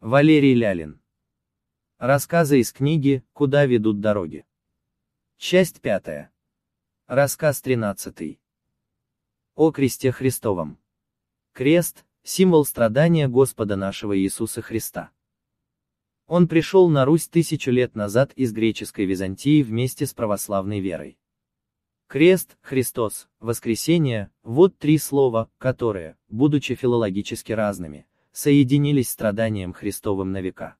Валерий Лялин. Рассказы из книги «Куда ведут дороги». Часть пятая. Рассказ тринадцатый. О кресте Христовом. Крест – символ страдания Господа нашего Иисуса Христа. Он пришел на Русь тысячу лет назад из греческой Византии вместе с православной верой. Крест, Христос, воскресение – вот три слова, которые, будучи филологически разными, соединились с страданием Христовым на века.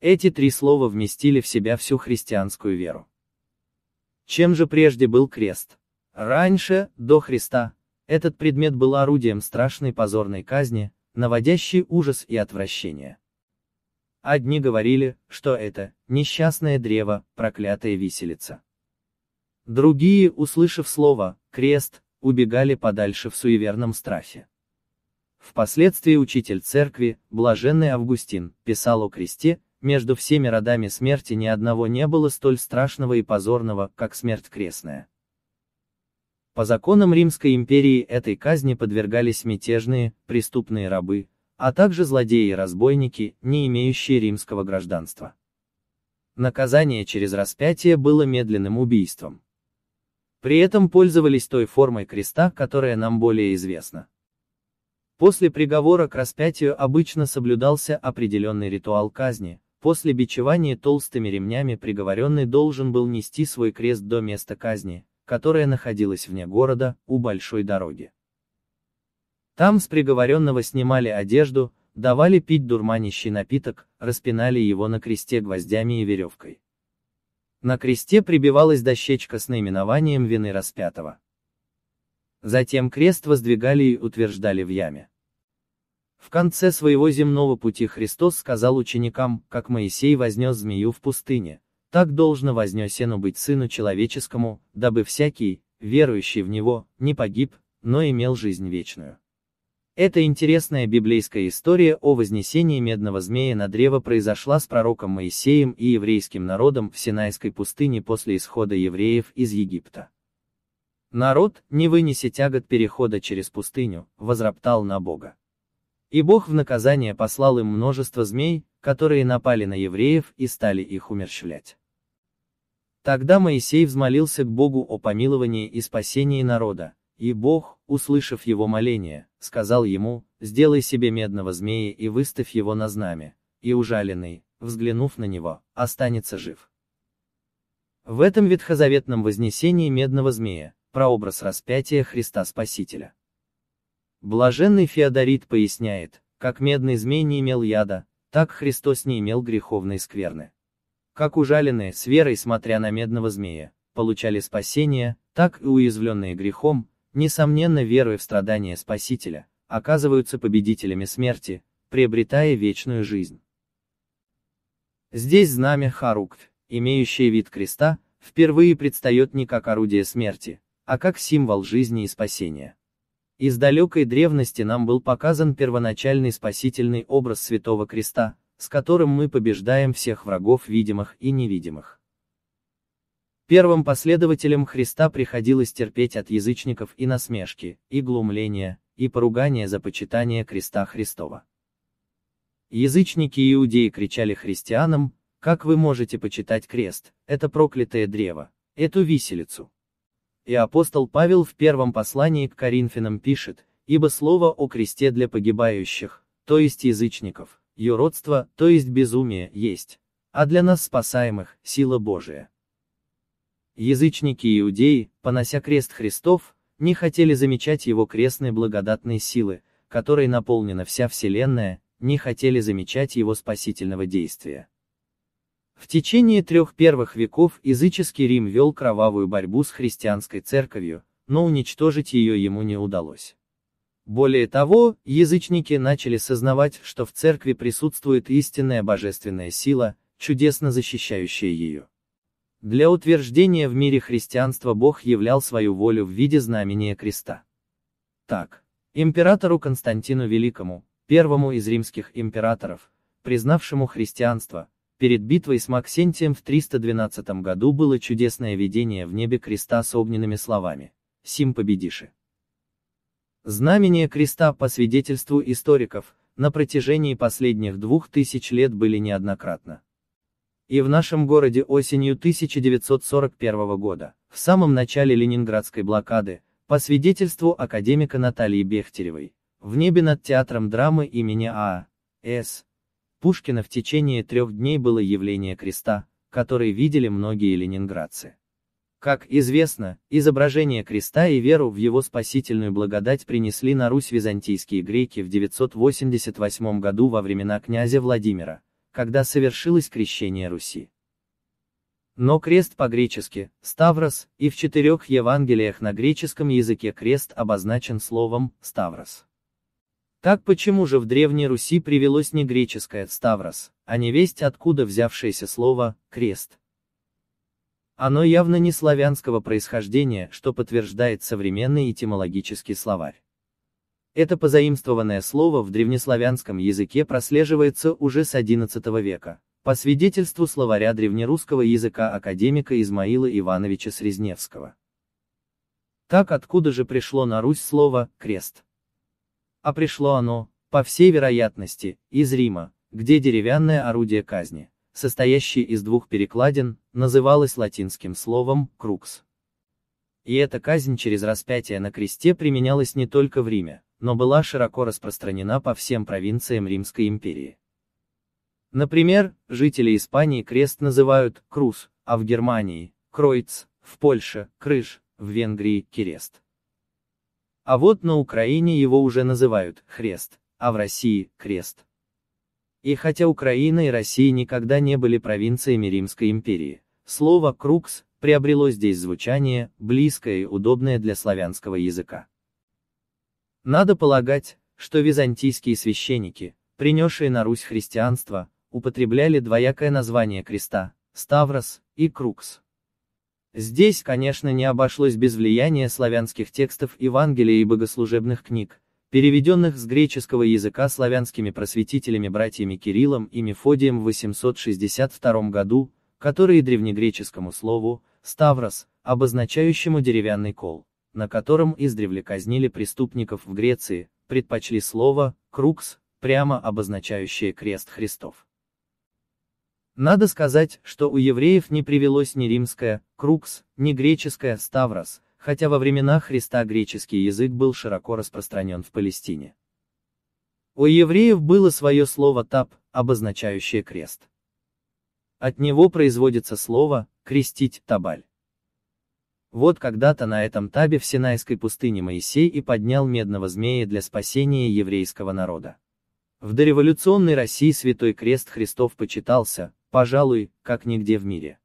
Эти три слова вместили в себя всю христианскую веру. Чем же прежде был крест? Раньше, до Христа, этот предмет был орудием страшной позорной казни, наводящей ужас и отвращение. Одни говорили, что это несчастное древо, проклятая виселица. Другие, услышав слово «крест», убегали подальше в суеверном страхе. Впоследствии учитель церкви, блаженный Августин, писал о кресте, между всеми родами смерти ни одного не было столь страшного и позорного, как смерть крестная. По законам Римской империи этой казни подвергались мятежные, преступные рабы, а также злодеи и разбойники, не имеющие римского гражданства. Наказание через распятие было медленным убийством. При этом пользовались той формой креста, которая нам более известна. После приговора к распятию обычно соблюдался определенный ритуал казни. После бичевания толстыми ремнями приговоренный должен был нести свой крест до места казни, которое находилось вне города, у большой дороги. Там с приговоренного снимали одежду, давали пить дурманящий напиток, распинали его на кресте гвоздями и веревкой. На кресте прибивалась дощечка с наименованием вины распятого. Затем крест воздвигали и утверждали в яме. В конце своего земного пути Христос сказал ученикам, как Моисей вознес змею в пустыне, так должно вознесену быть Сыну Человеческому, дабы всякий, верующий в Него, не погиб, но имел жизнь вечную. Эта интересная библейская история о вознесении медного змея на древо произошла с пророком Моисеем и еврейским народом в Синайской пустыне после исхода евреев из Египта. Народ, не вынеся тягот перехода через пустыню, возроптал на Бога. И Бог в наказание послал им множество змей, которые напали на евреев и стали их умерщвлять. Тогда Моисей взмолился к Богу о помиловании и спасении народа, и Бог, услышав его моление, сказал ему, сделай себе медного змея и выставь его на знамя, и ужаленный, взглянув на него, останется жив. В этом ветхозаветном вознесении медного змея, прообраз распятия Христа Спасителя. Блаженный Феодорит поясняет, как медный змей не имел яда, так Христос не имел греховной скверны. Как ужаленные, с верой смотря на медного змея, получали спасение, так и уязвленные грехом, несомненно веруя в страдания Спасителя, оказываются победителями смерти, приобретая вечную жизнь. Здесь знамя Харукт, имеющее вид креста, впервые предстает не как орудие смерти, а как символ жизни и спасения. Из далекой древности нам был показан первоначальный спасительный образ Святого Креста, с которым мы побеждаем всех врагов видимых и невидимых. Первым последователям Христа приходилось терпеть от язычников и насмешки, и глумления, и поругания за почитание креста Христова. Язычники и иудеи кричали христианам, как вы можете почитать крест, это проклятое древо, эту виселицу. И апостол Павел в первом послании к Коринфянам пишет, «Ибо слово о кресте для погибающих, то есть язычников, юродство, то есть безумие, есть, а для нас спасаемых, сила Божия». Язычники иудеи, понося крест Христов, не хотели замечать его крестной благодатной силы, которой наполнена вся Вселенная, не хотели замечать его спасительного действия. В течение трех первых веков языческий Рим вел кровавую борьбу с христианской церковью, но уничтожить ее ему не удалось. Более того, язычники начали сознавать, что в церкви присутствует истинная божественная сила, чудесно защищающая ее. Для утверждения в мире христианства Бог являл свою волю в виде знамения креста. Так, императору Константину Великому, первому из римских императоров, признавшему христианство, Перед битвой с Максентием в 312 году было чудесное видение в небе креста с огненными словами «Сим победиши». Знамения креста, по свидетельству историков, на протяжении последних двух тысяч лет были неоднократно. И в нашем городе осенью 1941 года, в самом начале ленинградской блокады, по свидетельству академика Натальи Бехтеревой, в небе над театром драмы имени А.С. Пушкина в течение трех дней было явление креста, который видели многие ленинградцы. Как известно, изображение креста и веру в его спасительную благодать принесли на Русь византийские греки в 988 году во времена князя Владимира, когда совершилось крещение Руси. Но крест по-гречески «ставрос» и в четырех Евангелиях на греческом языке крест обозначен словом «ставрос». Так почему же в Древней Руси привелось не греческое «ставрос», а не весть откуда взявшееся слово «крест»? Оно явно не славянского происхождения, что подтверждает современный этимологический словарь. Это позаимствованное слово в древнеславянском языке прослеживается уже с XI века, по свидетельству словаря древнерусского языка академика Измаила Ивановича Срезневского. Так откуда же пришло на Русь слово «крест»? а пришло оно, по всей вероятности, из Рима, где деревянное орудие казни, состоящее из двух перекладин, называлось латинским словом «крукс». И эта казнь через распятие на кресте применялась не только в Риме, но была широко распространена по всем провинциям Римской империи. Например, жители Испании крест называют «крус», а в Германии – «кройц», в Польше – «крыш», в Венгрии – «керест». А вот на Украине его уже называют «хрест», а в России – «крест». И хотя Украина и Россия никогда не были провинциями Римской империи, слово «крукс» приобрело здесь звучание, близкое и удобное для славянского языка. Надо полагать, что византийские священники, принесшие на Русь христианство, употребляли двоякое название креста – Ставрос и Крукс. Здесь, конечно, не обошлось без влияния славянских текстов Евангелия и богослужебных книг, переведенных с греческого языка славянскими просветителями-братьями Кириллом и Мефодием в 862 году, которые древнегреческому слову «ставрос», обозначающему деревянный кол, на котором издревле казнили преступников в Греции, предпочли слово «крукс», прямо обозначающее крест Христов. Надо сказать, что у евреев не привелось ни римское, крукс, ни греческое, ставрос, хотя во времена Христа греческий язык был широко распространен в Палестине. У евреев было свое слово «тап», обозначающее крест. От него производится слово «крестить» табаль. Вот когда-то на этом табе в Синайской пустыне Моисей и поднял медного змея для спасения еврейского народа. В дореволюционной России Святой Крест Христов почитался, пожалуй, как нигде в мире.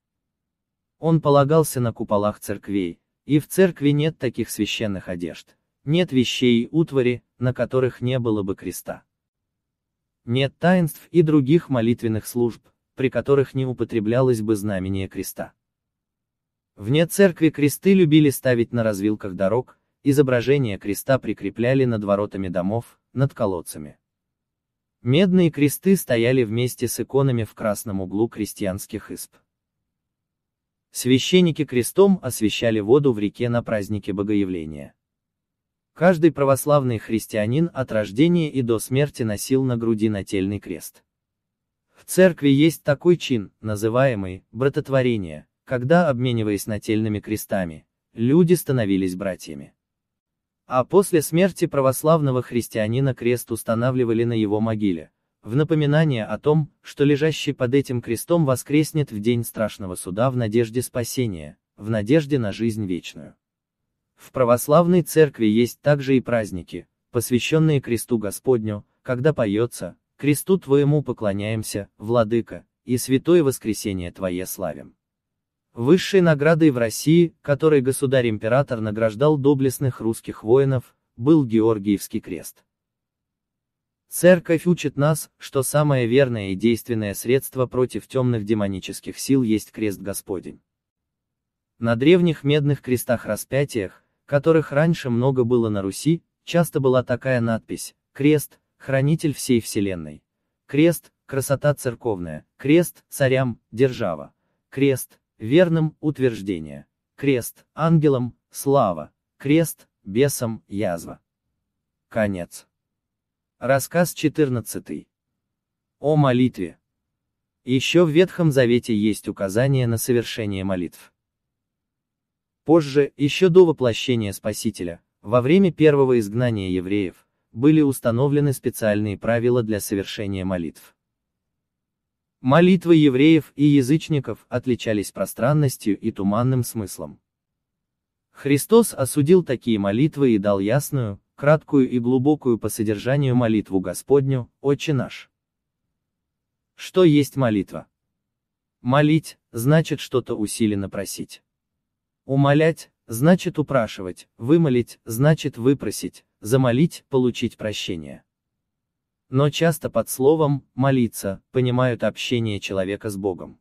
Он полагался на куполах церквей, и в церкви нет таких священных одежд, нет вещей и утвари, на которых не было бы креста. Нет таинств и других молитвенных служб, при которых не употреблялось бы знамение креста. Вне церкви кресты любили ставить на развилках дорог, изображение креста прикрепляли над воротами домов, над колодцами. Медные кресты стояли вместе с иконами в красном углу крестьянских исп. Священники крестом освещали воду в реке на празднике Богоявления. Каждый православный христианин от рождения и до смерти носил на груди нательный крест. В церкви есть такой чин, называемый «братотворение», когда, обмениваясь нательными крестами, люди становились братьями. А после смерти православного христианина крест устанавливали на его могиле, в напоминание о том, что лежащий под этим крестом воскреснет в день страшного суда в надежде спасения, в надежде на жизнь вечную. В православной церкви есть также и праздники, посвященные кресту Господню, когда поется, кресту Твоему поклоняемся, Владыка, и святое воскресение Твое славим. Высшей наградой в России, которой государь-император награждал доблестных русских воинов, был Георгиевский крест. Церковь учит нас, что самое верное и действенное средство против темных демонических сил есть крест Господень. На древних медных крестах-распятиях, которых раньше много было на Руси, часто была такая надпись «Крест, хранитель всей вселенной». Крест, красота церковная, крест, царям, держава. Крест, верным утверждение. Крест, ангелом, слава, крест, бесом, язва. Конец. Рассказ 14. О молитве. Еще в Ветхом Завете есть указание на совершение молитв. Позже, еще до воплощения Спасителя, во время первого изгнания евреев, были установлены специальные правила для совершения молитв. Молитвы евреев и язычников отличались пространностью и туманным смыслом. Христос осудил такие молитвы и дал ясную, краткую и глубокую по содержанию молитву Господню, Отче наш. Что есть молитва? Молить, значит что-то усиленно просить. Умолять, значит упрашивать, вымолить, значит выпросить, замолить, получить прощение. Но часто под словом «молиться» понимают общение человека с Богом.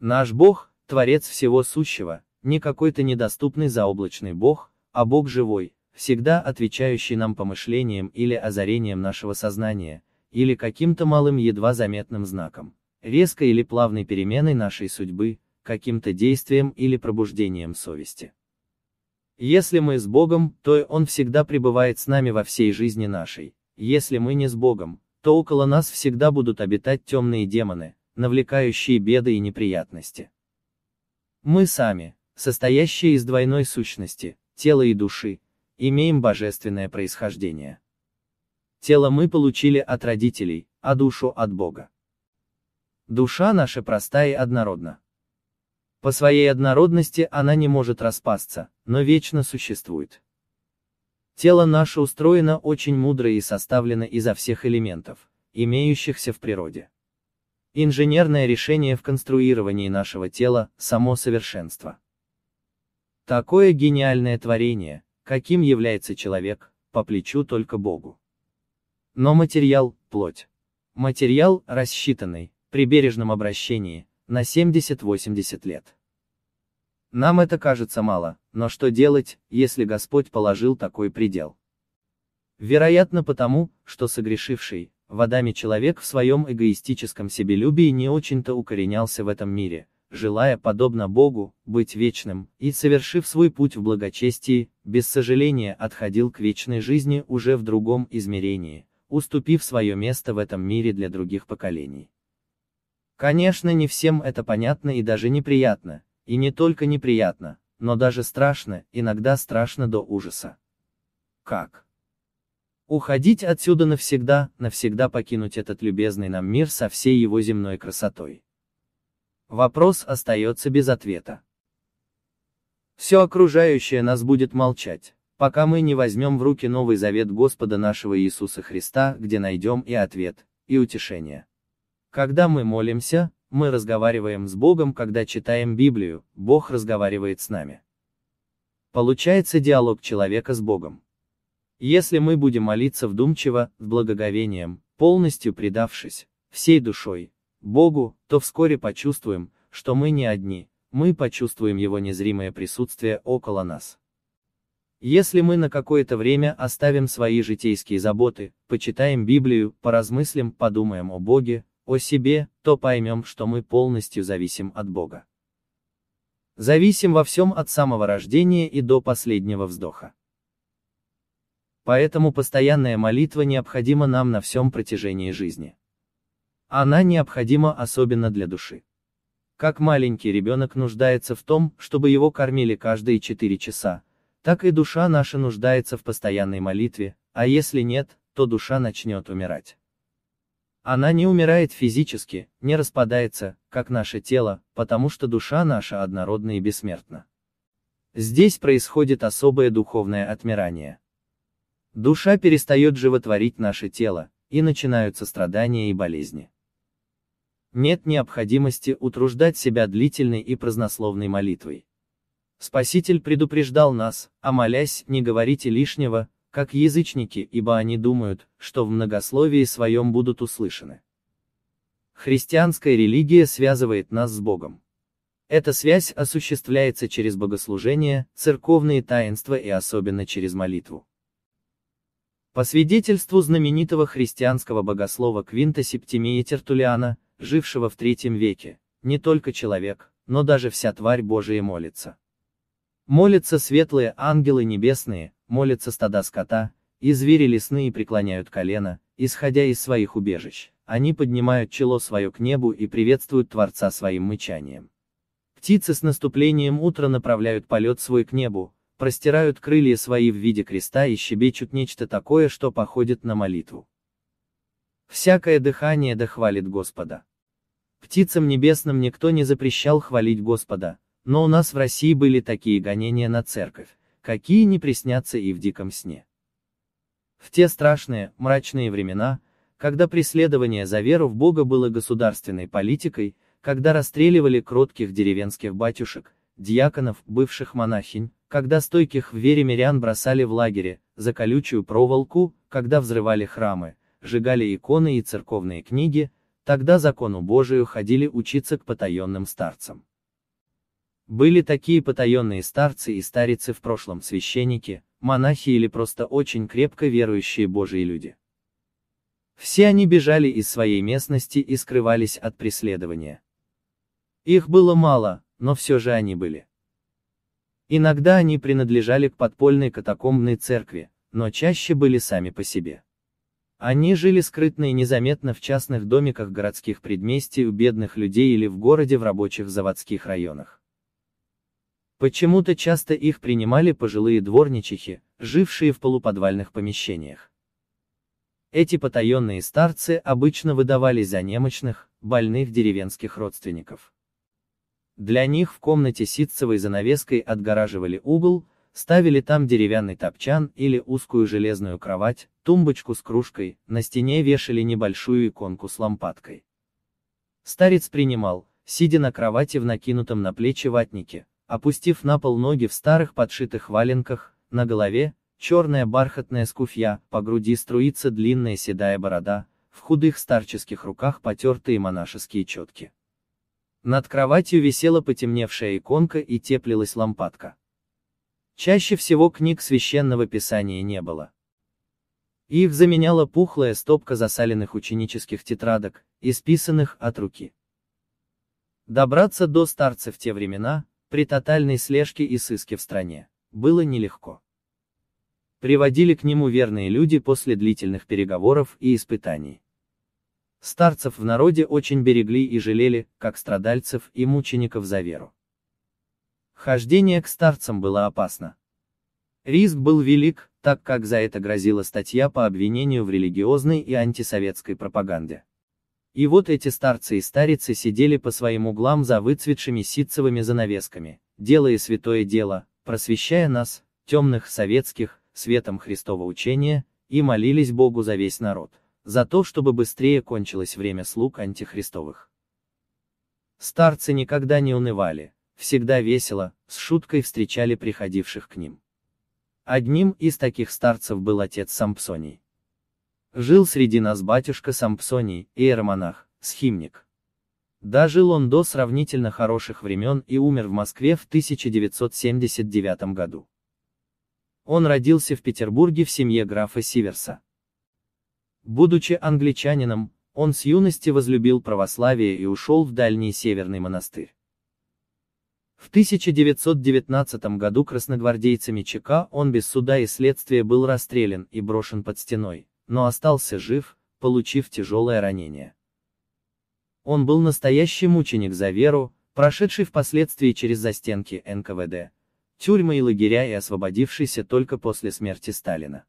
Наш Бог – Творец всего сущего, не какой-то недоступный заоблачный Бог, а Бог живой, всегда отвечающий нам помышлением или озарением нашего сознания, или каким-то малым едва заметным знаком, резкой или плавной переменой нашей судьбы, каким-то действием или пробуждением совести. Если мы с Богом, то Он всегда пребывает с нами во всей жизни нашей, если мы не с Богом, то около нас всегда будут обитать темные демоны, навлекающие беды и неприятности. Мы сами, состоящие из двойной сущности, тела и души, имеем божественное происхождение. Тело мы получили от родителей, а душу от Бога. Душа наша простая и однородна. По своей однородности она не может распасться, но вечно существует. Тело наше устроено очень мудро и составлено изо всех элементов, имеющихся в природе. Инженерное решение в конструировании нашего тела – само совершенство. Такое гениальное творение, каким является человек, по плечу только Богу. Но материал – плоть. Материал, рассчитанный, при бережном обращении, на 70-80 лет. Нам это кажется мало, но что делать, если Господь положил такой предел? Вероятно потому, что согрешивший, водами человек в своем эгоистическом себелюбии не очень-то укоренялся в этом мире, желая, подобно Богу, быть вечным, и, совершив свой путь в благочестии, без сожаления отходил к вечной жизни уже в другом измерении, уступив свое место в этом мире для других поколений. Конечно, не всем это понятно и даже неприятно, и не только неприятно, но даже страшно, иногда страшно до ужаса. Как? Уходить отсюда навсегда, навсегда покинуть этот любезный нам мир со всей его земной красотой. Вопрос остается без ответа. Все окружающее нас будет молчать, пока мы не возьмем в руки Новый Завет Господа нашего Иисуса Христа, где найдем и ответ, и утешение. Когда мы молимся, мы разговариваем с Богом, когда читаем Библию, Бог разговаривает с нами. Получается диалог человека с Богом. Если мы будем молиться вдумчиво, с благоговением, полностью предавшись, всей душой, Богу, то вскоре почувствуем, что мы не одни, мы почувствуем Его незримое присутствие около нас. Если мы на какое-то время оставим свои житейские заботы, почитаем Библию, поразмыслим, подумаем о Боге, о себе, то поймем, что мы полностью зависим от Бога. Зависим во всем от самого рождения и до последнего вздоха. Поэтому постоянная молитва необходима нам на всем протяжении жизни. Она необходима особенно для души. Как маленький ребенок нуждается в том, чтобы его кормили каждые 4 часа, так и душа наша нуждается в постоянной молитве, а если нет, то душа начнет умирать. Она не умирает физически, не распадается, как наше тело, потому что душа наша однородна и бессмертна. Здесь происходит особое духовное отмирание. Душа перестает животворить наше тело, и начинаются страдания и болезни. Нет необходимости утруждать себя длительной и празднословной молитвой. Спаситель предупреждал нас, а молясь, не говорите лишнего, как язычники, ибо они думают, что в многословии своем будут услышаны. Христианская религия связывает нас с Богом. Эта связь осуществляется через богослужение, церковные таинства и особенно через молитву. По свидетельству знаменитого христианского богослова Квинта Септимия Тертулиана, жившего в третьем веке, не только человек, но даже вся тварь Божия молится. Молятся светлые ангелы небесные, молятся стада скота, и звери лесные преклоняют колено, исходя из своих убежищ, они поднимают чело свое к небу и приветствуют Творца своим мычанием. Птицы с наступлением утра направляют полет свой к небу, простирают крылья свои в виде креста и щебечут нечто такое, что походит на молитву. Всякое дыхание дохвалит Господа. Птицам небесным никто не запрещал хвалить Господа, но у нас в России были такие гонения на церковь, какие не приснятся и в диком сне. В те страшные, мрачные времена, когда преследование за веру в Бога было государственной политикой, когда расстреливали кротких деревенских батюшек, диаконов, бывших монахинь, когда стойких в вере мирян бросали в лагере, за колючую проволоку, когда взрывали храмы, сжигали иконы и церковные книги, тогда закону Божию ходили учиться к потаенным старцам. Были такие потаенные старцы и старицы в прошлом священники, монахи или просто очень крепко верующие божьи люди. Все они бежали из своей местности и скрывались от преследования. Их было мало, но все же они были. Иногда они принадлежали к подпольной катакомбной церкви, но чаще были сами по себе. Они жили скрытно и незаметно в частных домиках городских предместий у бедных людей или в городе в рабочих заводских районах. Почему-то часто их принимали пожилые дворничихи, жившие в полуподвальных помещениях. Эти потаенные старцы обычно выдавали за немощных, больных деревенских родственников. Для них в комнате ситцевой занавеской отгораживали угол, ставили там деревянный топчан или узкую железную кровать, тумбочку с кружкой, на стене вешали небольшую иконку с лампадкой. Старец принимал, сидя на кровати в накинутом на плечи ватнике, Опустив на пол ноги в старых подшитых валенках, на голове, черная бархатная скуфья, по груди струится длинная седая борода, в худых старческих руках потертые монашеские четки. Над кроватью висела потемневшая иконка и теплилась лампадка. Чаще всего книг священного писания не было. Их заменяла пухлая стопка засаленных ученических тетрадок, исписанных от руки. Добраться до старца в те времена, при тотальной слежке и сыске в стране. Было нелегко. Приводили к нему верные люди после длительных переговоров и испытаний. Старцев в народе очень берегли и жалели, как страдальцев и мучеников за веру. Хождение к старцам было опасно. Риск был велик, так как за это грозила статья по обвинению в религиозной и антисоветской пропаганде. И вот эти старцы и старицы сидели по своим углам за выцветшими ситцевыми занавесками, делая святое дело, просвещая нас, темных советских, светом Христова учения, и молились Богу за весь народ, за то, чтобы быстрее кончилось время слуг антихристовых. Старцы никогда не унывали, всегда весело, с шуткой встречали приходивших к ним. Одним из таких старцев был отец Сампсоний. Жил среди нас батюшка Сампсоний, иеромонах, схимник. Дожил он до сравнительно хороших времен и умер в Москве в 1979 году. Он родился в Петербурге в семье графа Сиверса. Будучи англичанином, он с юности возлюбил православие и ушел в дальний северный монастырь. В 1919 году красногвардейцами ЧК он без суда и следствия был расстрелян и брошен под стеной, но остался жив, получив тяжелое ранение. Он был настоящий мученик за веру, прошедший впоследствии через застенки НКВД, тюрьмы и лагеря и освободившийся только после смерти Сталина.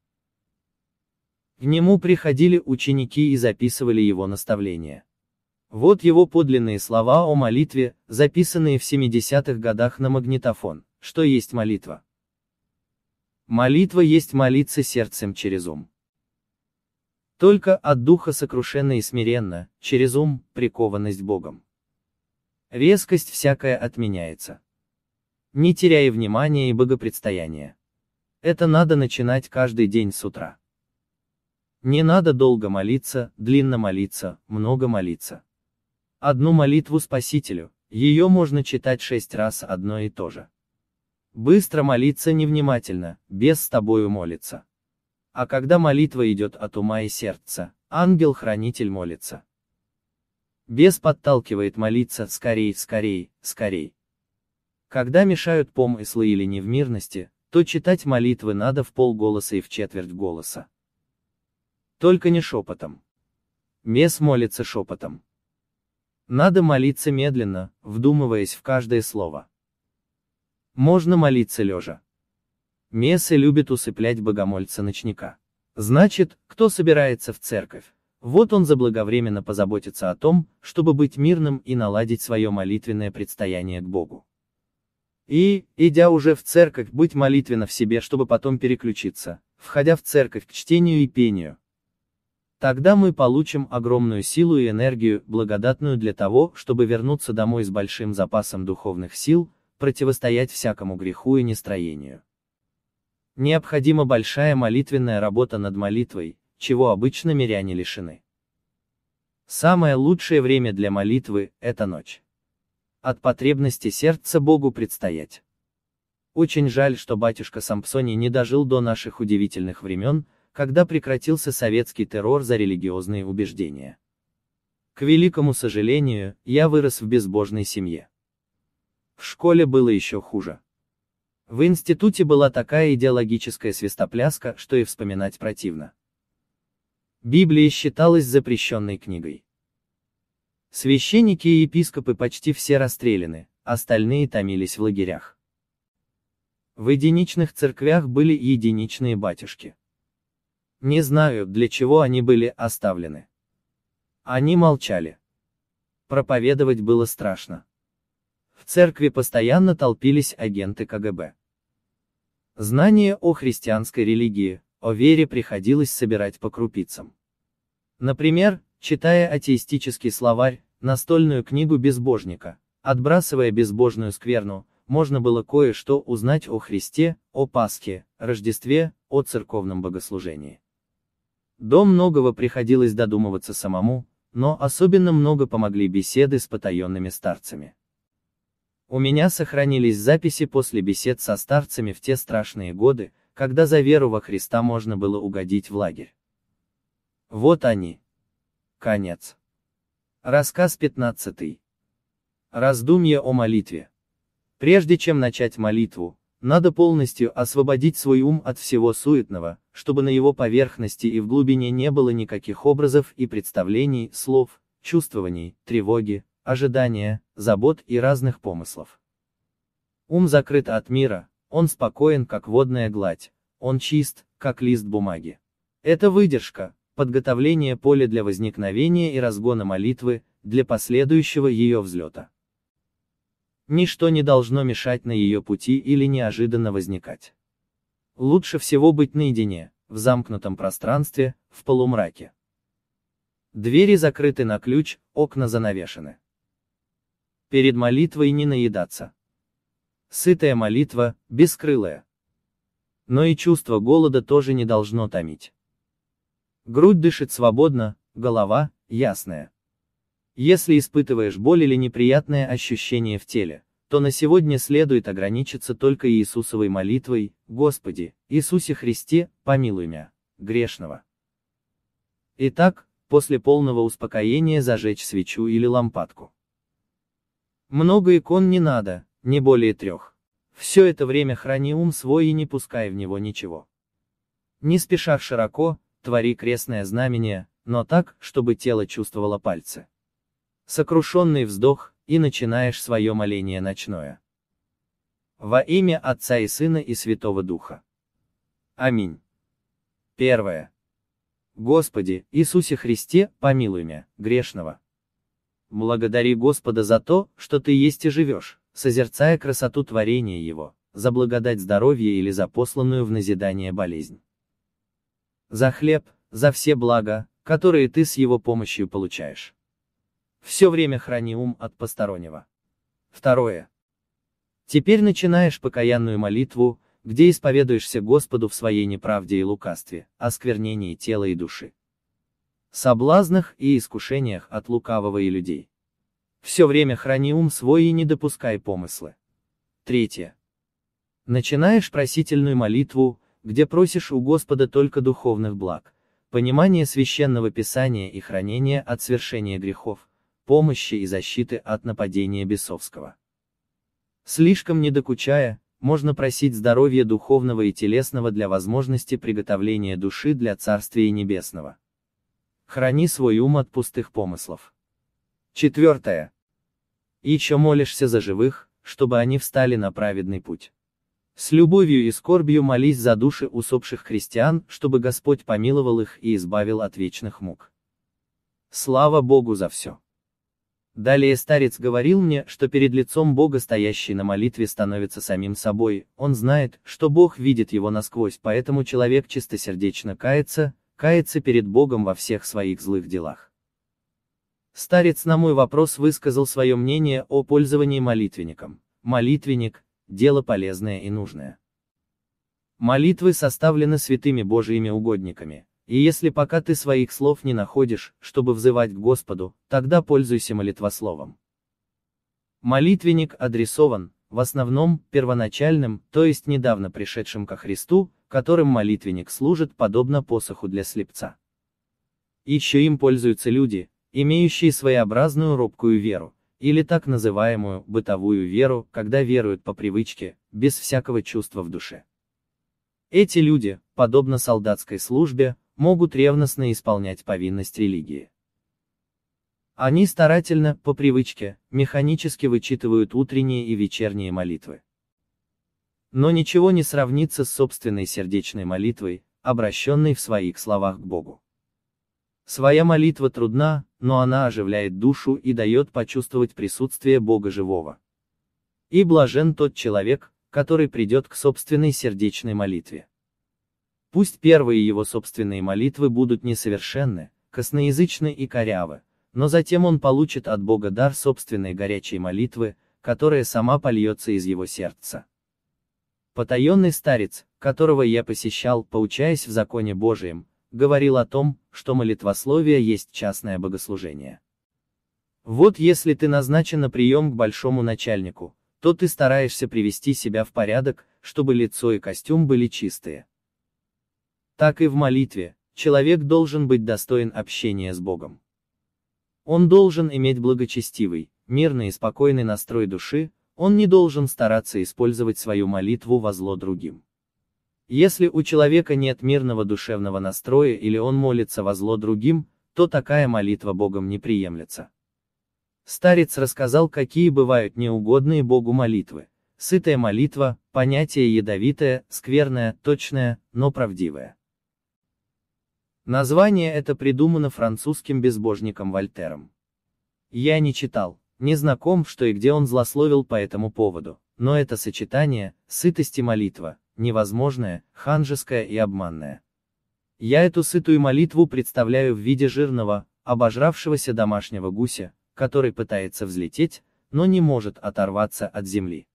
К нему приходили ученики и записывали его наставления. Вот его подлинные слова о молитве, записанные в 70-х годах на магнитофон, что есть молитва. Молитва есть молиться сердцем через ум только от духа сокрушенно и смиренно, через ум, прикованность Богом. Резкость всякая отменяется. Не теряя внимания и богопредстояния. Это надо начинать каждый день с утра. Не надо долго молиться, длинно молиться, много молиться. Одну молитву Спасителю, ее можно читать шесть раз одно и то же. Быстро молиться невнимательно, без с тобою молиться. А когда молитва идет от ума и сердца, ангел-хранитель молится. Бес подталкивает молиться «скорей, скорей, скорей». Когда мешают помыслы или невмирности, то читать молитвы надо в полголоса и в четверть голоса. Только не шепотом. Бес молится шепотом. Надо молиться медленно, вдумываясь в каждое слово. Можно молиться лежа. Мессы любит усыплять богомольца-ночника. Значит, кто собирается в церковь? Вот он заблаговременно позаботится о том, чтобы быть мирным и наладить свое молитвенное предстояние к Богу. И, идя уже в церковь, быть молитвенно в себе, чтобы потом переключиться, входя в церковь к чтению и пению. Тогда мы получим огромную силу и энергию, благодатную для того, чтобы вернуться домой с большим запасом духовных сил, противостоять всякому греху и нестроению. Необходима большая молитвенная работа над молитвой, чего обычно миряне лишены. Самое лучшее время для молитвы – это ночь. От потребности сердца Богу предстоять. Очень жаль, что батюшка Сампсоний не дожил до наших удивительных времен, когда прекратился советский террор за религиозные убеждения. К великому сожалению, я вырос в безбожной семье. В школе было еще хуже. В институте была такая идеологическая свистопляска, что и вспоминать противно. Библия считалась запрещенной книгой. Священники и епископы почти все расстреляны, остальные томились в лагерях. В единичных церквях были единичные батюшки. Не знаю, для чего они были оставлены. Они молчали. Проповедовать было страшно. В церкви постоянно толпились агенты КГБ. Знание о христианской религии, о вере приходилось собирать по крупицам. Например, читая атеистический словарь, настольную книгу безбожника, отбрасывая безбожную скверну, можно было кое-что узнать о Христе, о Пасхе, Рождестве, о церковном богослужении. До многого приходилось додумываться самому, но особенно много помогли беседы с потаенными старцами. У меня сохранились записи после бесед со старцами в те страшные годы, когда за веру во Христа можно было угодить в лагерь. Вот они. Конец. Рассказ 15. Раздумье о молитве. Прежде чем начать молитву, надо полностью освободить свой ум от всего суетного, чтобы на его поверхности и в глубине не было никаких образов и представлений, слов, чувствований, тревоги, ожидания, забот и разных помыслов. Ум закрыт от мира, он спокоен, как водная гладь, он чист, как лист бумаги. Это выдержка, подготовление поля для возникновения и разгона молитвы, для последующего ее взлета. Ничто не должно мешать на ее пути или неожиданно возникать. Лучше всего быть наедине, в замкнутом пространстве, в полумраке. Двери закрыты на ключ, окна занавешены перед молитвой не наедаться. Сытая молитва, бескрылая. Но и чувство голода тоже не должно томить. Грудь дышит свободно, голова ясная. Если испытываешь боль или неприятное ощущение в теле, то на сегодня следует ограничиться только Иисусовой молитвой, Господи, Иисусе Христе, помилуй меня, грешного. Итак, после полного успокоения зажечь свечу или лампадку. Много икон не надо, не более трех. Все это время храни ум свой и не пускай в него ничего. Не спеша широко, твори крестное знамение, но так, чтобы тело чувствовало пальцы. Сокрушенный вздох, и начинаешь свое моление ночное. Во имя Отца и Сына и Святого Духа. Аминь. Первое. Господи, Иисусе Христе, помилуй меня, грешного. Благодари Господа за то, что ты есть и живешь, созерцая красоту творения Его, за благодать здоровья или за посланную в назидание болезнь. За хлеб, за все блага, которые ты с его помощью получаешь. Все время храни ум от постороннего. Второе. Теперь начинаешь покаянную молитву, где исповедуешься Господу в своей неправде и лукастве, осквернении тела и души соблазнах и искушениях от лукавого и людей. Все время храни ум свой и не допускай помыслы. Третье. Начинаешь просительную молитву, где просишь у Господа только духовных благ, понимание священного писания и хранения от свершения грехов, помощи и защиты от нападения бесовского. Слишком не докучая, можно просить здоровья духовного и телесного для возможности приготовления души для Царствия Небесного. Храни свой ум от пустых помыслов. Четвертое. Еще молишься за живых, чтобы они встали на праведный путь. С любовью и скорбью молись за души усопших христиан, чтобы Господь помиловал их и избавил от вечных мук. Слава Богу за все. Далее старец говорил мне, что перед лицом Бога стоящий на молитве становится самим собой, он знает, что Бог видит его насквозь, поэтому человек чистосердечно кается, кается перед Богом во всех своих злых делах. Старец на мой вопрос высказал свое мнение о пользовании молитвенником. Молитвенник – дело полезное и нужное. Молитвы составлены святыми Божиими угодниками, и если пока ты своих слов не находишь, чтобы взывать к Господу, тогда пользуйся молитвословом. Молитвенник адресован, в основном, первоначальным, то есть недавно пришедшим ко Христу, которым молитвенник служит подобно посоху для слепца. Еще им пользуются люди, имеющие своеобразную робкую веру, или так называемую бытовую веру, когда веруют по привычке, без всякого чувства в душе. Эти люди, подобно солдатской службе, могут ревностно исполнять повинность религии. Они старательно, по привычке, механически вычитывают утренние и вечерние молитвы. Но ничего не сравнится с собственной сердечной молитвой, обращенной в своих словах к Богу. Своя молитва трудна, но она оживляет душу и дает почувствовать присутствие Бога живого. И блажен тот человек, который придет к собственной сердечной молитве. Пусть первые его собственные молитвы будут несовершенны, косноязычны и корявы, но затем он получит от Бога дар собственной горячей молитвы, которая сама польется из его сердца. Потаенный старец, которого я посещал, поучаясь в законе Божием, говорил о том, что молитвословие есть частное богослужение. Вот если ты назначен на прием к большому начальнику, то ты стараешься привести себя в порядок, чтобы лицо и костюм были чистые. Так и в молитве, человек должен быть достоин общения с Богом. Он должен иметь благочестивый, мирный и спокойный настрой души, он не должен стараться использовать свою молитву во зло другим. Если у человека нет мирного душевного настроя или он молится во зло другим, то такая молитва Богом не приемлется. Старец рассказал, какие бывают неугодные Богу молитвы. Сытая молитва, понятие ядовитое, скверное, точное, но правдивое. Название это придумано французским безбожником Вольтером. Я не читал, не знаком, что и где он злословил по этому поводу, но это сочетание, сытость и молитва, невозможное, ханжеское и обманное. Я эту сытую молитву представляю в виде жирного, обожравшегося домашнего гуся, который пытается взлететь, но не может оторваться от земли.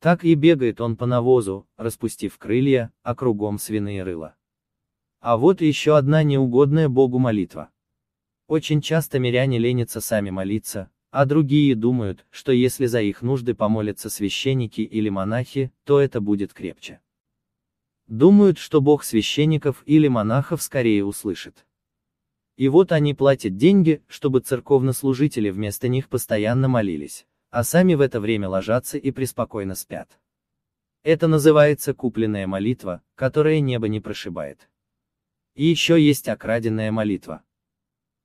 Так и бегает он по навозу, распустив крылья, а кругом свиные рыла. А вот еще одна неугодная Богу молитва. Очень часто миряне ленятся сами молиться, а другие думают, что если за их нужды помолятся священники или монахи, то это будет крепче. Думают, что Бог священников или монахов скорее услышит. И вот они платят деньги, чтобы церковнослужители вместо них постоянно молились, а сами в это время ложатся и преспокойно спят. Это называется купленная молитва, которая небо не прошибает. И еще есть окраденная молитва.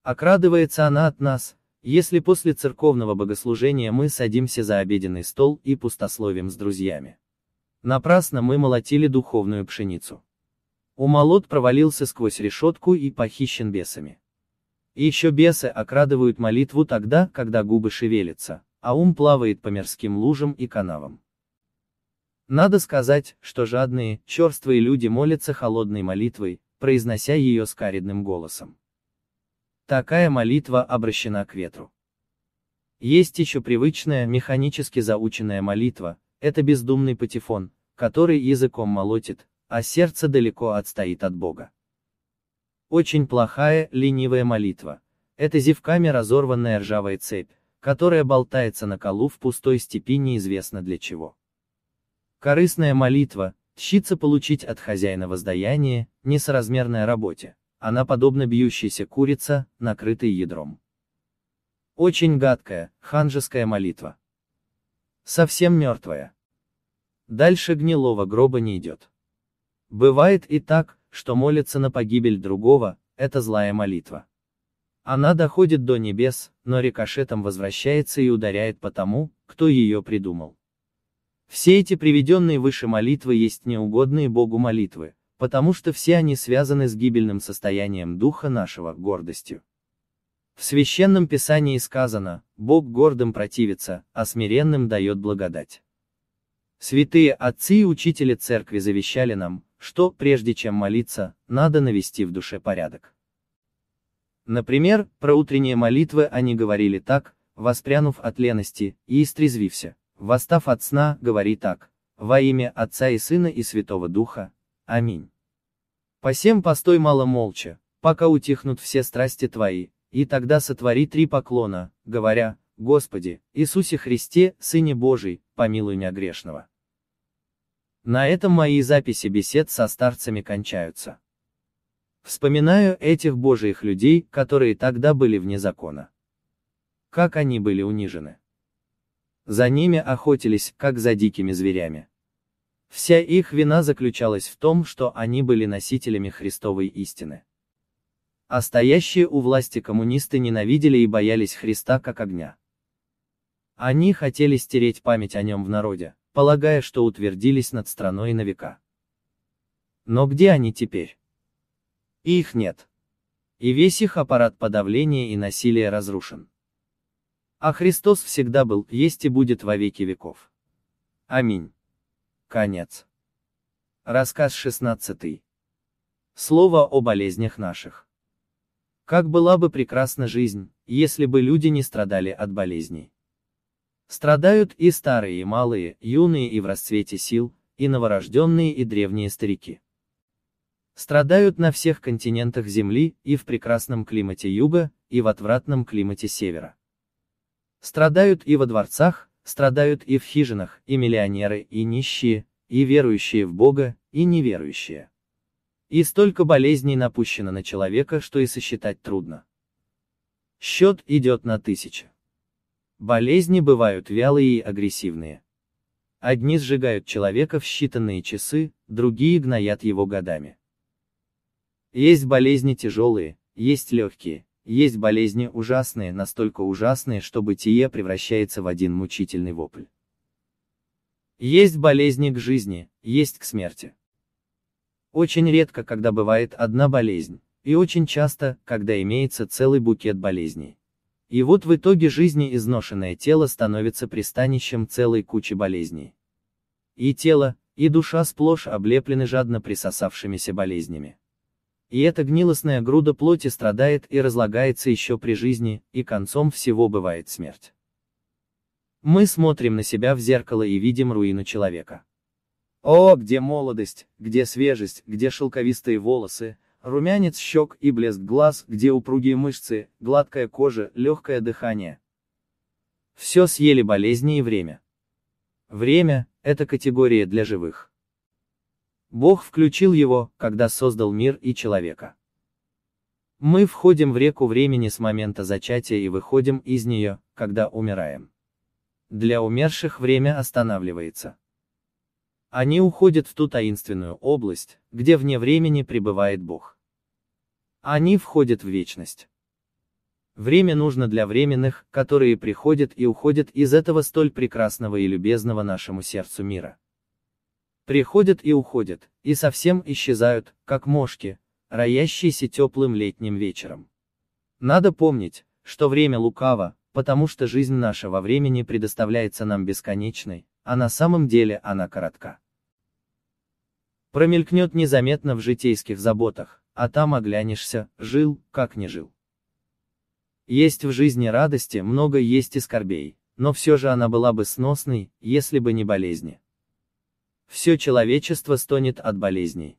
Окрадывается она от нас, если после церковного богослужения мы садимся за обеденный стол и пустословим с друзьями. Напрасно мы молотили духовную пшеницу. Умолот провалился сквозь решетку и похищен бесами. И еще бесы окрадывают молитву тогда, когда губы шевелятся, а ум плавает по мирским лужам и канавам. Надо сказать, что жадные, черствые люди молятся холодной молитвой, произнося ее скаридным голосом. Такая молитва обращена к ветру. Есть еще привычная, механически заученная молитва, это бездумный патефон, который языком молотит, а сердце далеко отстоит от Бога. Очень плохая, ленивая молитва. Это зевками разорванная ржавая цепь, которая болтается на колу в пустой степи неизвестно для чего. Корыстная молитва, Тщится получить от хозяина воздаяние, несоразмерное работе. Она подобна бьющейся курица, накрытой ядром. Очень гадкая, ханжеская молитва. Совсем мертвая. Дальше гнилого гроба не идет. Бывает и так, что молится на погибель другого, это злая молитва. Она доходит до небес, но рикошетом возвращается и ударяет по тому, кто ее придумал. Все эти приведенные выше молитвы есть неугодные Богу молитвы, потому что все они связаны с гибельным состоянием духа нашего, гордостью. В Священном Писании сказано, Бог гордым противится, а смиренным дает благодать. Святые отцы и учители церкви завещали нам, что, прежде чем молиться, надо навести в душе порядок. Например, про утренние молитвы они говорили так, воспрянув от лености, и истрезвився восстав от сна, говори так. Во имя Отца и Сына и Святого Духа. Аминь. Посем постой мало молча, пока утихнут все страсти твои, и тогда сотвори три поклона, говоря, Господи, Иисусе Христе, Сыне Божий, помилуй меня грешного. На этом мои записи бесед со старцами кончаются. Вспоминаю этих Божиих людей, которые тогда были вне закона. Как они были унижены. За ними охотились, как за дикими зверями. Вся их вина заключалась в том, что они были носителями Христовой истины. А стоящие у власти коммунисты ненавидели и боялись Христа как огня. Они хотели стереть память о нем в народе, полагая, что утвердились над страной на века. Но где они теперь? Их нет. И весь их аппарат подавления и насилия разрушен. А Христос всегда был, есть и будет во веки веков. Аминь. Конец. Рассказ 16. Слово о болезнях наших. Как была бы прекрасна жизнь, если бы люди не страдали от болезней. Страдают и старые, и малые, юные и в расцвете сил, и новорожденные и древние старики. Страдают на всех континентах Земли, и в прекрасном климате юга, и в отвратном климате севера. Страдают и во дворцах, страдают и в хижинах, и миллионеры, и нищие, и верующие в Бога, и неверующие. И столько болезней напущено на человека, что и сосчитать трудно. Счет идет на тысячи. Болезни бывают вялые и агрессивные. Одни сжигают человека в считанные часы, другие гноят его годами. Есть болезни тяжелые, есть легкие, есть болезни ужасные, настолько ужасные, что бытие превращается в один мучительный вопль. Есть болезни к жизни, есть к смерти. Очень редко, когда бывает одна болезнь, и очень часто, когда имеется целый букет болезней. И вот в итоге жизни изношенное тело становится пристанищем целой кучи болезней. И тело, и душа сплошь облеплены жадно присосавшимися болезнями. И эта гнилостная груда плоти страдает и разлагается еще при жизни, и концом всего бывает смерть. Мы смотрим на себя в зеркало и видим руину человека. О, где молодость, где свежесть, где шелковистые волосы, румянец щек и блеск глаз, где упругие мышцы, гладкая кожа, легкое дыхание. Все съели болезни и время. Время – это категория для живых. Бог включил его, когда создал мир и человека. Мы входим в реку времени с момента зачатия и выходим из нее, когда умираем. Для умерших время останавливается. Они уходят в ту таинственную область, где вне времени пребывает Бог. Они входят в вечность. Время нужно для временных, которые приходят и уходят из этого столь прекрасного и любезного нашему сердцу мира. Приходят и уходят, и совсем исчезают, как мошки, роящиеся теплым летним вечером. Надо помнить, что время лукаво, потому что жизнь наша во времени предоставляется нам бесконечной, а на самом деле она коротка. Промелькнет незаметно в житейских заботах, а там оглянешься, жил, как не жил. Есть в жизни радости, много есть и скорбей, но все же она была бы сносной, если бы не болезни. Все человечество стонет от болезней.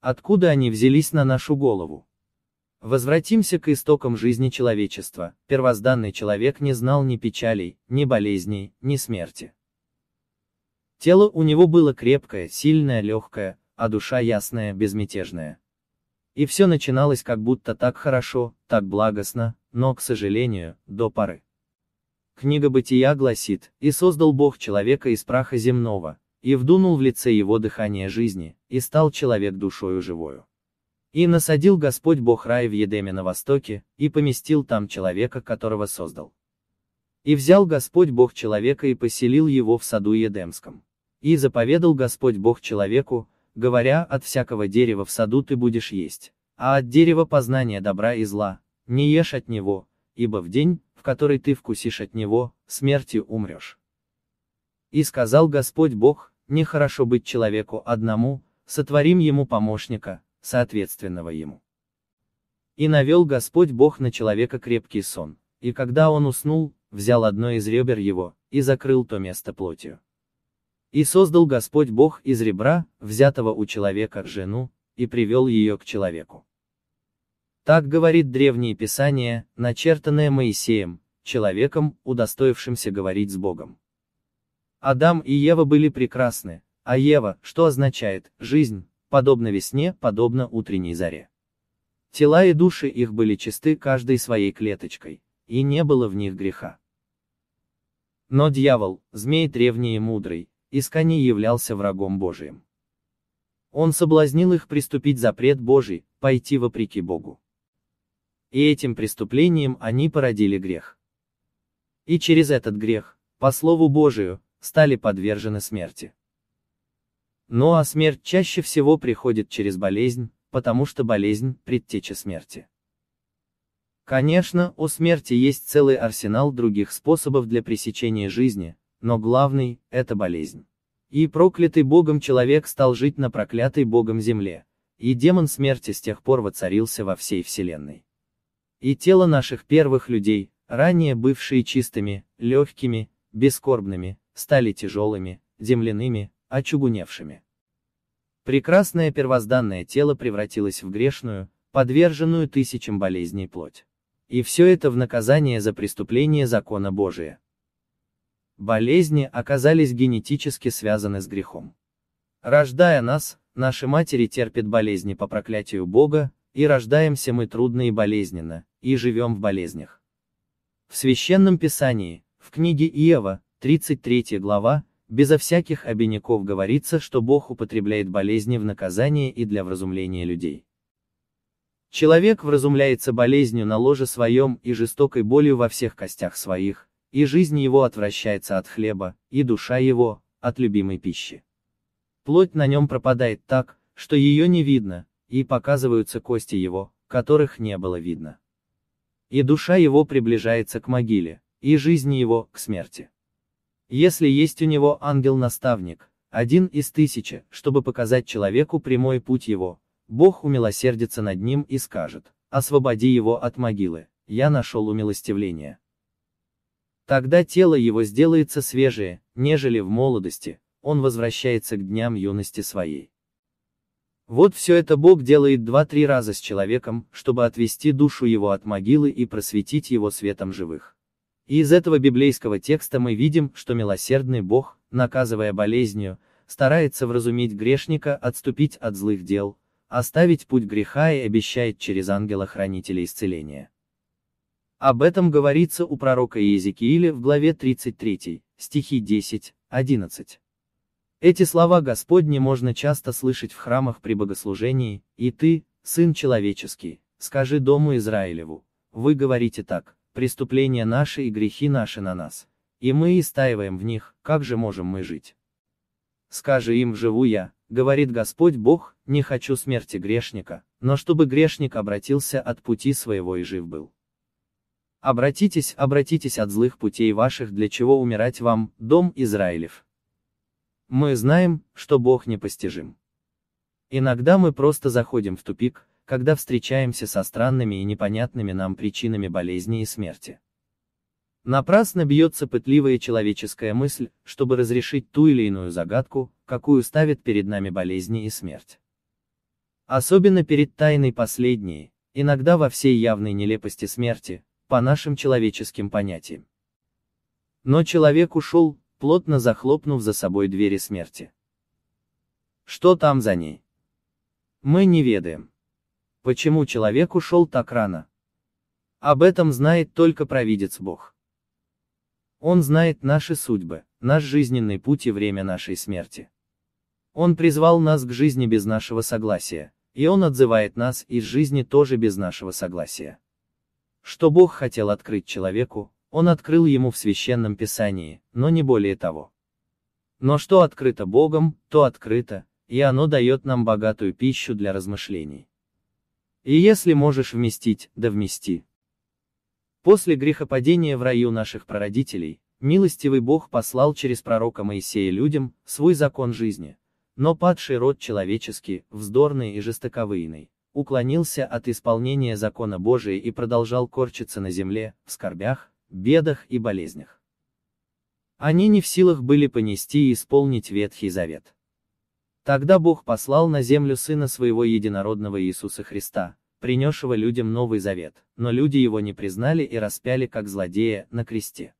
Откуда они взялись на нашу голову? Возвратимся к истокам жизни человечества. Первозданный человек не знал ни печалей, ни болезней, ни смерти. Тело у него было крепкое, сильное, легкое, а душа ясная, безмятежная. И все начиналось как будто так хорошо, так благостно, но, к сожалению, до поры. Книга Бытия гласит, «И создал Бог человека из праха земного, и вдунул в лице его дыхание жизни, и стал человек душою живою. И насадил Господь Бог рай в Едеме на востоке, и поместил там человека, которого создал. И взял Господь Бог человека и поселил его в саду Едемском. И заповедал Господь Бог человеку, говоря, от всякого дерева в саду ты будешь есть, а от дерева познания добра и зла, не ешь от него, ибо в день, в который ты вкусишь от него, смертью умрешь. И сказал Господь Бог, нехорошо быть человеку одному, сотворим ему помощника, соответственного ему. И навел Господь Бог на человека крепкий сон, и когда он уснул, взял одно из ребер его, и закрыл то место плотью. И создал Господь Бог из ребра, взятого у человека, жену, и привел ее к человеку. Так говорит древнее писание, начертанное Моисеем, человеком, удостоившимся говорить с Богом. Адам и Ева были прекрасны, а Ева, что означает «жизнь», подобно весне, подобно утренней заре. Тела и души их были чисты каждой своей клеточкой, и не было в них греха. Но дьявол, змей древний и мудрый, из искони являлся врагом Божиим. Он соблазнил их приступить запрет Божий, пойти вопреки Богу. И этим преступлением они породили грех. И через этот грех, по Слову Божию, стали подвержены смерти. Ну а смерть чаще всего приходит через болезнь, потому что болезнь – предтеча смерти. Конечно, у смерти есть целый арсенал других способов для пресечения жизни, но главный – это болезнь. И проклятый богом человек стал жить на проклятой богом земле, и демон смерти с тех пор воцарился во всей вселенной. И тело наших первых людей, ранее бывшие чистыми, легкими, бескорбными, стали тяжелыми, земляными, очугуневшими. Прекрасное первозданное тело превратилось в грешную, подверженную тысячам болезней плоть. И все это в наказание за преступление закона Божия. Болезни оказались генетически связаны с грехом. Рождая нас, наши матери терпят болезни по проклятию Бога, и рождаемся мы трудно и болезненно, и живем в болезнях. В Священном Писании, в книге Иова, 33 глава, безо всяких обиняков говорится, что Бог употребляет болезни в наказание и для вразумления людей. Человек вразумляется болезнью на ложе своем и жестокой болью во всех костях своих, и жизнь его отвращается от хлеба, и душа его, от любимой пищи. Плоть на нем пропадает так, что ее не видно, и показываются кости его, которых не было видно. И душа его приближается к могиле, и жизнь его, к смерти. Если есть у него ангел-наставник, один из тысячи, чтобы показать человеку прямой путь его, Бог умилосердится над ним и скажет, освободи его от могилы, я нашел умилостивление. Тогда тело его сделается свежее, нежели в молодости, он возвращается к дням юности своей. Вот все это Бог делает два-три раза с человеком, чтобы отвести душу его от могилы и просветить его светом живых. И из этого библейского текста мы видим, что милосердный Бог, наказывая болезнью, старается вразумить грешника отступить от злых дел, оставить путь греха и обещает через ангела-хранителя исцеления. Об этом говорится у пророка Иезекииля в главе 33, стихи 10, 11. Эти слова Господни можно часто слышать в храмах при богослужении, «И ты, Сын Человеческий, скажи Дому Израилеву, вы говорите так, преступления наши и грехи наши на нас. И мы истаиваем в них, как же можем мы жить? Скажи им, живу я, говорит Господь Бог, не хочу смерти грешника, но чтобы грешник обратился от пути своего и жив был. Обратитесь, обратитесь от злых путей ваших, для чего умирать вам, дом Израилев. Мы знаем, что Бог непостижим. Иногда мы просто заходим в тупик, когда встречаемся со странными и непонятными нам причинами болезни и смерти. Напрасно бьется пытливая человеческая мысль, чтобы разрешить ту или иную загадку, какую ставят перед нами болезни и смерть. Особенно перед тайной последней, иногда во всей явной нелепости смерти, по нашим человеческим понятиям. Но человек ушел, плотно захлопнув за собой двери смерти. Что там за ней? Мы не ведаем. Почему человек ушел так рано? Об этом знает только провидец Бог. Он знает наши судьбы, наш жизненный путь и время нашей смерти. Он призвал нас к жизни без нашего согласия, и Он отзывает нас из жизни тоже без нашего согласия. Что Бог хотел открыть человеку, Он открыл ему в священном писании, но не более того. Но что открыто Богом, то открыто, и оно дает нам богатую пищу для размышлений. И если можешь вместить, да вмести. После грехопадения в раю наших прародителей, милостивый Бог послал через пророка Моисея людям свой закон жизни. Но падший род человеческий, вздорный и жестоковыйный, уклонился от исполнения закона Божия и продолжал корчиться на земле, в скорбях, бедах и болезнях. Они не в силах были понести и исполнить Ветхий Завет. Тогда Бог послал на землю Сына Своего Единородного Иисуса Христа, принесшего людям Новый Завет, но люди его не признали и распяли как злодея, на кресте.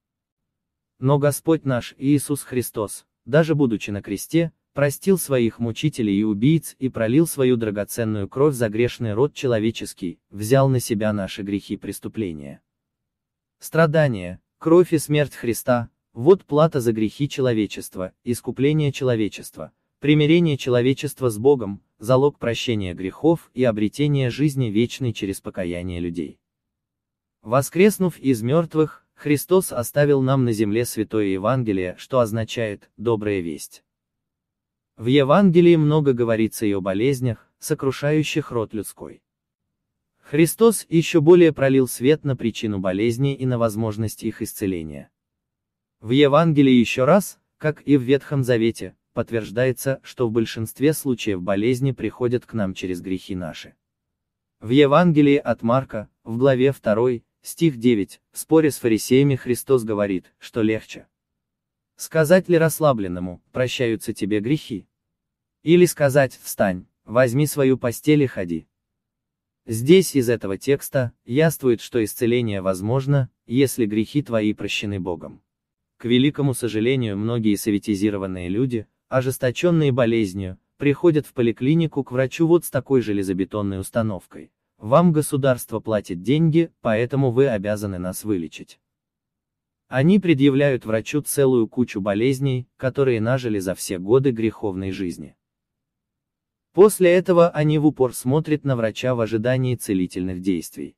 Но Господь наш Иисус Христос, даже будучи на кресте, простил своих мучителей и убийц и пролил свою драгоценную кровь за грешный род человеческий, взял на себя наши грехи и преступления. Страдания, кровь и смерть Христа – вот плата за грехи человечества, искупление человечества – Примирение человечества с Богом – залог прощения грехов и обретения жизни вечной через покаяние людей. Воскреснув из мертвых, Христос оставил нам на земле Святое Евангелие, что означает «добрая весть». В Евангелии много говорится и о болезнях, сокрушающих род людской. Христос еще более пролил свет на причину болезней и на возможность их исцеления. В Евангелии еще раз, как и в Ветхом Завете, подтверждается, что в большинстве случаев болезни приходят к нам через грехи наши. В Евангелии от Марка, в главе 2, стих 9, в споре с фарисеями Христос говорит, что легче. Сказать ли расслабленному, прощаются тебе грехи? Или сказать, встань, возьми свою постель и ходи. Здесь из этого текста, яствует, что исцеление возможно, если грехи твои прощены Богом. К великому сожалению многие советизированные люди, ожесточенные болезнью, приходят в поликлинику к врачу вот с такой железобетонной установкой. Вам государство платит деньги, поэтому вы обязаны нас вылечить. Они предъявляют врачу целую кучу болезней, которые нажили за все годы греховной жизни. После этого они в упор смотрят на врача в ожидании целительных действий.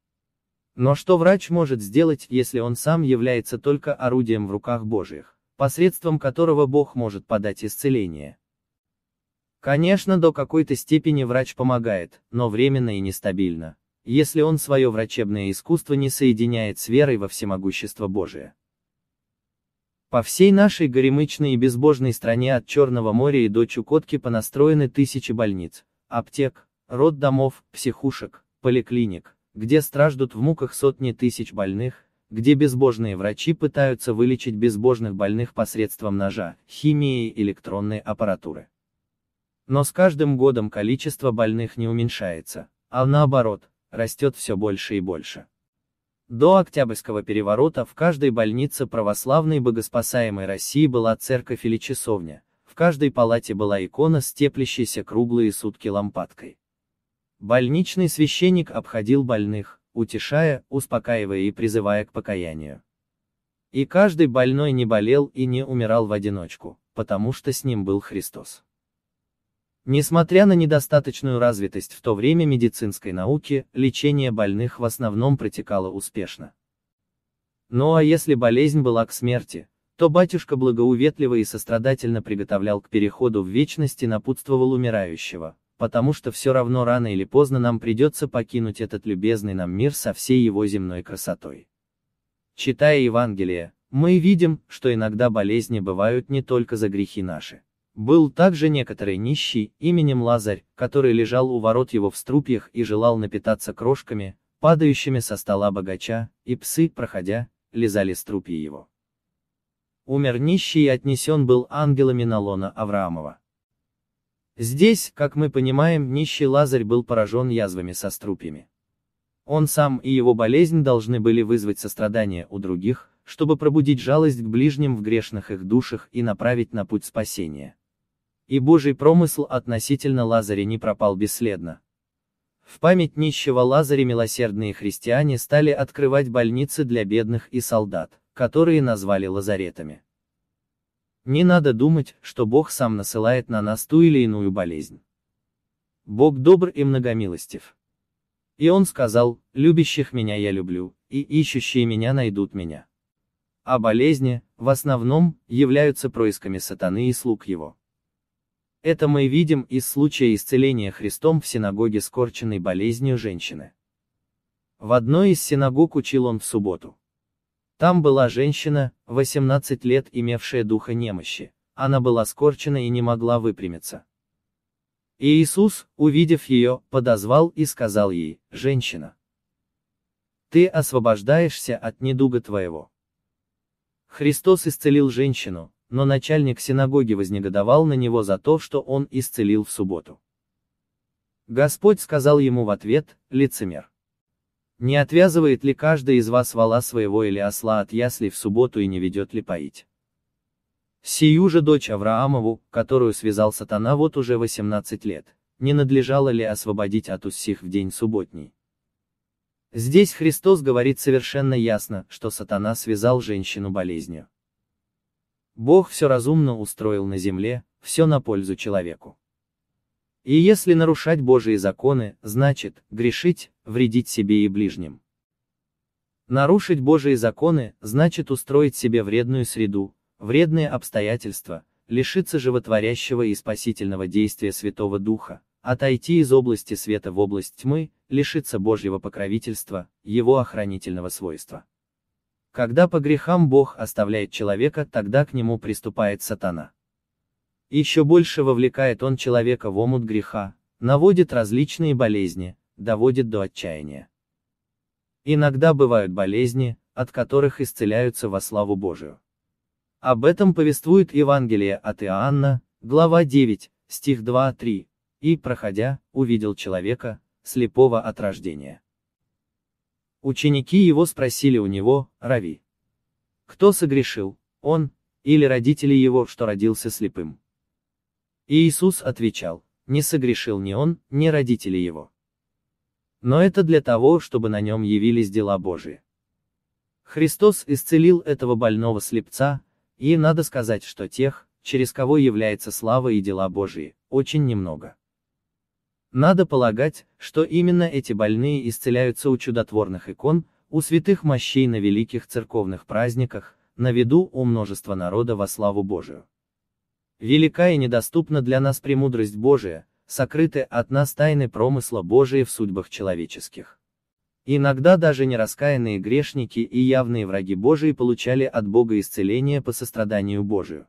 Но что врач может сделать, если он сам является только орудием в руках Божьих? посредством которого Бог может подать исцеление. Конечно, до какой-то степени врач помогает, но временно и нестабильно, если он свое врачебное искусство не соединяет с верой во всемогущество Божие. По всей нашей горемычной и безбожной стране от Черного моря и до Чукотки понастроены тысячи больниц, аптек, роддомов, психушек, поликлиник, где страждут в муках сотни тысяч больных, где безбожные врачи пытаются вылечить безбожных больных посредством ножа, химии и электронной аппаратуры. Но с каждым годом количество больных не уменьшается, а наоборот, растет все больше и больше. До Октябрьского переворота в каждой больнице православной богоспасаемой России была церковь или часовня, в каждой палате была икона с теплящейся круглые сутки лампадкой. Больничный священник обходил больных, утешая, успокаивая и призывая к покаянию. И каждый больной не болел и не умирал в одиночку, потому что с ним был Христос. Несмотря на недостаточную развитость в то время медицинской науки, лечение больных в основном протекало успешно. Ну а если болезнь была к смерти, то батюшка благоуветливо и сострадательно приготовлял к переходу в вечности напутствовал умирающего, потому что все равно рано или поздно нам придется покинуть этот любезный нам мир со всей его земной красотой. Читая Евангелие, мы видим, что иногда болезни бывают не только за грехи наши. Был также некоторый нищий, именем Лазарь, который лежал у ворот его в струпьях и желал напитаться крошками, падающими со стола богача, и псы, проходя, лизали струпья его. Умер нищий и отнесен был ангелами на лона Авраамова. Здесь, как мы понимаем, нищий Лазарь был поражен язвами со струпьями. Он сам и его болезнь должны были вызвать сострадание у других, чтобы пробудить жалость к ближним в грешных их душах и направить на путь спасения. И Божий промысл относительно Лазаря не пропал бесследно. В память нищего Лазаря милосердные христиане стали открывать больницы для бедных и солдат, которые назвали лазаретами. Не надо думать, что Бог сам насылает на нас ту или иную болезнь. Бог добр и многомилостив. И он сказал, любящих меня я люблю, и ищущие меня найдут меня. А болезни, в основном, являются происками сатаны и слуг его. Это мы видим из случая исцеления Христом в синагоге скорченной болезнью женщины. В одной из синагог учил он в субботу. Там была женщина, 18 лет имевшая духа немощи. Она была скорчена и не могла выпрямиться. И Иисус, увидев ее, подозвал и сказал ей, «Женщина, ты освобождаешься от недуга твоего». Христос исцелил женщину, но начальник синагоги вознегодовал на него за то, что он исцелил в субботу. Господь сказал ему в ответ, лицемер. Не отвязывает ли каждый из вас вала своего или осла от ясли в субботу и не ведет ли поить? Сию же дочь Авраамову, которую связал сатана вот уже 18 лет, не надлежало ли освободить от усих в день субботний? Здесь Христос говорит совершенно ясно, что сатана связал женщину болезнью. Бог все разумно устроил на земле, все на пользу человеку. И если нарушать Божьи законы, значит, грешить, вредить себе и ближним. Нарушить Божьи законы, значит устроить себе вредную среду, вредные обстоятельства, лишиться животворящего и спасительного действия Святого Духа, отойти из области света в область тьмы, лишиться Божьего покровительства, его охранительного свойства. Когда по грехам Бог оставляет человека, тогда к нему приступает сатана. Еще больше вовлекает он человека в омут греха, наводит различные болезни, доводит до отчаяния. Иногда бывают болезни, от которых исцеляются во славу Божию. Об этом повествует Евангелие от Иоанна, глава 9, стих 2-3, и, проходя, увидел человека, слепого от рождения. Ученики его спросили у него, Рави, кто согрешил, он, или родители его, что родился слепым? И Иисус отвечал, не согрешил ни он, ни родители его. Но это для того, чтобы на нем явились дела Божии. Христос исцелил этого больного слепца, и надо сказать, что тех, через кого является слава и дела Божии, очень немного. Надо полагать, что именно эти больные исцеляются у чудотворных икон, у святых мощей на великих церковных праздниках, на виду у множества народа во славу Божию. Велика и недоступна для нас премудрость Божия, сокрыты от нас тайны промысла Божия в судьбах человеческих. Иногда даже нераскаянные грешники и явные враги Божии получали от Бога исцеление по состраданию Божию.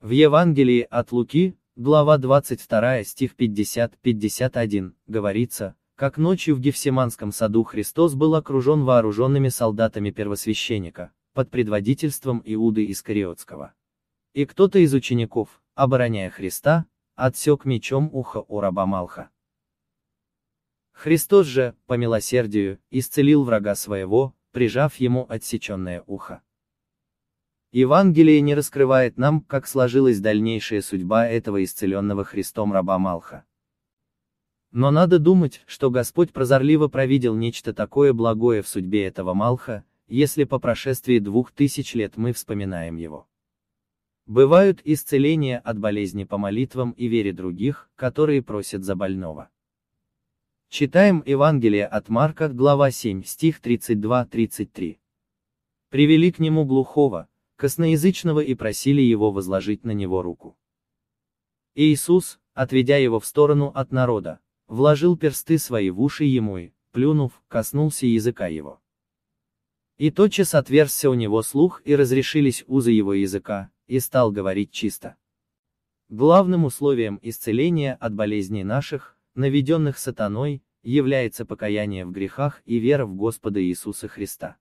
В Евангелии от Луки, глава 22 стих 50-51, говорится, как ночью в Гефсиманском саду Христос был окружен вооруженными солдатами первосвященника, под предводительством Иуды Искариотского. И кто-то из учеников, обороняя Христа, отсек мечом ухо у раба Малха. Христос же, по милосердию, исцелил врага своего, прижав ему отсеченное ухо. Евангелие не раскрывает нам, как сложилась дальнейшая судьба этого исцеленного Христом раба Малха. Но надо думать, что Господь прозорливо провидел нечто такое благое в судьбе этого Малха, если по прошествии двух тысяч лет мы вспоминаем его. Бывают исцеления от болезни по молитвам и вере других, которые просят за больного. Читаем Евангелие от Марка, глава 7, стих 32-33. Привели к нему глухого, косноязычного и просили его возложить на него руку. Иисус, отведя его в сторону от народа, вложил персты свои в уши ему и, плюнув, коснулся языка его. И тотчас отверзся у него слух и разрешились узы его языка, и стал говорить чисто. Главным условием исцеления от болезней наших, наведенных сатаной, является покаяние в грехах и вера в Господа Иисуса Христа.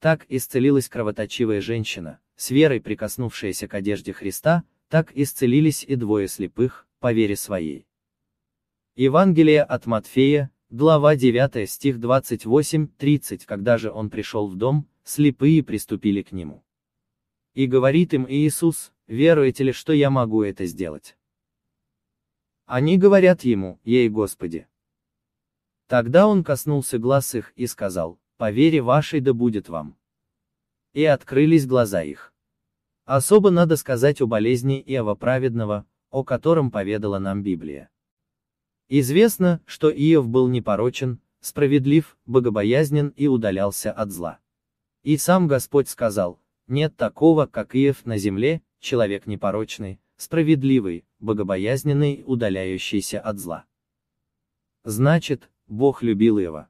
Так исцелилась кровоточивая женщина, с верой прикоснувшаяся к одежде Христа, так исцелились и двое слепых, по вере своей. Евангелие от Матфея, глава 9 стих 28-30 Когда же он пришел в дом, слепые приступили к нему. И говорит им Иисус, веруете ли, что я могу это сделать? Они говорят ему, ей Господи. Тогда он коснулся глаз их и сказал, по вере вашей да будет вам. И открылись глаза их. Особо надо сказать о болезни Иова Праведного, о котором поведала нам Библия. Известно, что Иов был непорочен, справедлив, богобоязнен и удалялся от зла. И сам Господь сказал, нет такого, как Иов на земле, человек непорочный, справедливый, богобоязненный, удаляющийся от зла. Значит, Бог любил Иова.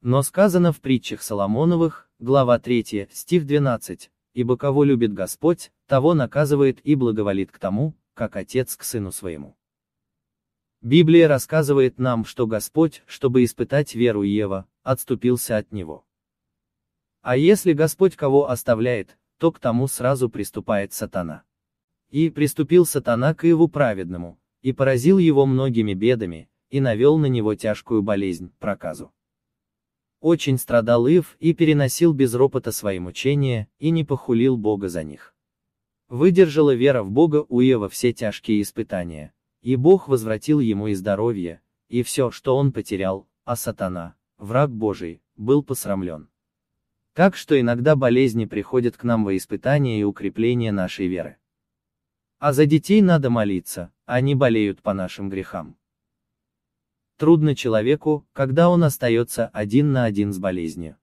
Но сказано в притчах Соломоновых, глава 3, стих 12, «Ибо кого любит Господь, того наказывает и благоволит к тому, как отец к сыну своему». Библия рассказывает нам, что Господь, чтобы испытать веру Ева, отступился от него. А если Господь кого оставляет, то к тому сразу приступает сатана. И приступил сатана к Иову праведному, и поразил его многими бедами, и навел на него тяжкую болезнь, проказу. Очень страдал Ив и переносил без ропота свои мучения, и не похулил Бога за них. Выдержала вера в Бога у Иова все тяжкие испытания, и Бог возвратил ему и здоровье, и все, что он потерял, а сатана, враг Божий, был посрамлен. Как что иногда болезни приходят к нам во испытание и укрепление нашей веры. А за детей надо молиться, они болеют по нашим грехам. Трудно человеку, когда он остается один на один с болезнью.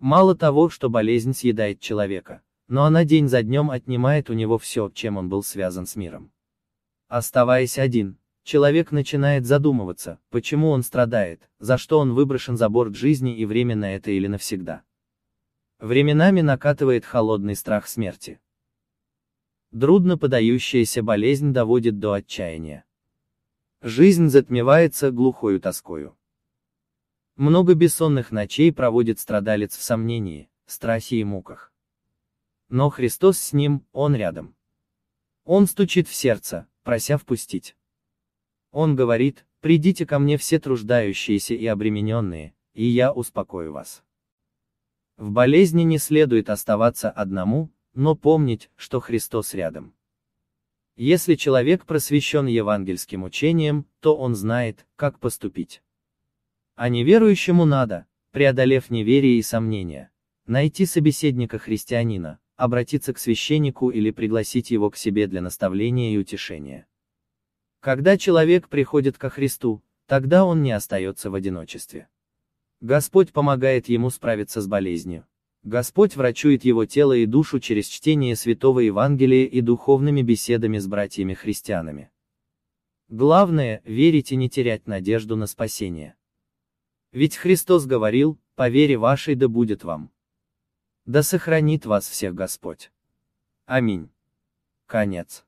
Мало того, что болезнь съедает человека, но она день за днем отнимает у него все, чем он был связан с миром. Оставаясь один, человек начинает задумываться, почему он страдает, за что он выброшен за борт жизни и временно это или навсегда. Временами накатывает холодный страх смерти. Трудно подающаяся болезнь доводит до отчаяния. Жизнь затмевается глухою тоскою. Много бессонных ночей проводит страдалец в сомнении, страхе и муках. Но Христос с ним, Он рядом. Он стучит в сердце, прося впустить. Он говорит, придите ко мне все труждающиеся и обремененные, и я успокою вас. В болезни не следует оставаться одному, но помнить, что Христос рядом. Если человек просвещен евангельским учением, то он знает, как поступить. А неверующему надо, преодолев неверие и сомнения, найти собеседника-христианина, обратиться к священнику или пригласить его к себе для наставления и утешения. Когда человек приходит ко Христу, тогда он не остается в одиночестве. Господь помогает ему справиться с болезнью. Господь врачует его тело и душу через чтение Святого Евангелия и духовными беседами с братьями-христианами. Главное, верить и не терять надежду на спасение. Ведь Христос говорил, по вере вашей да будет вам. Да сохранит вас всех Господь. Аминь. Конец.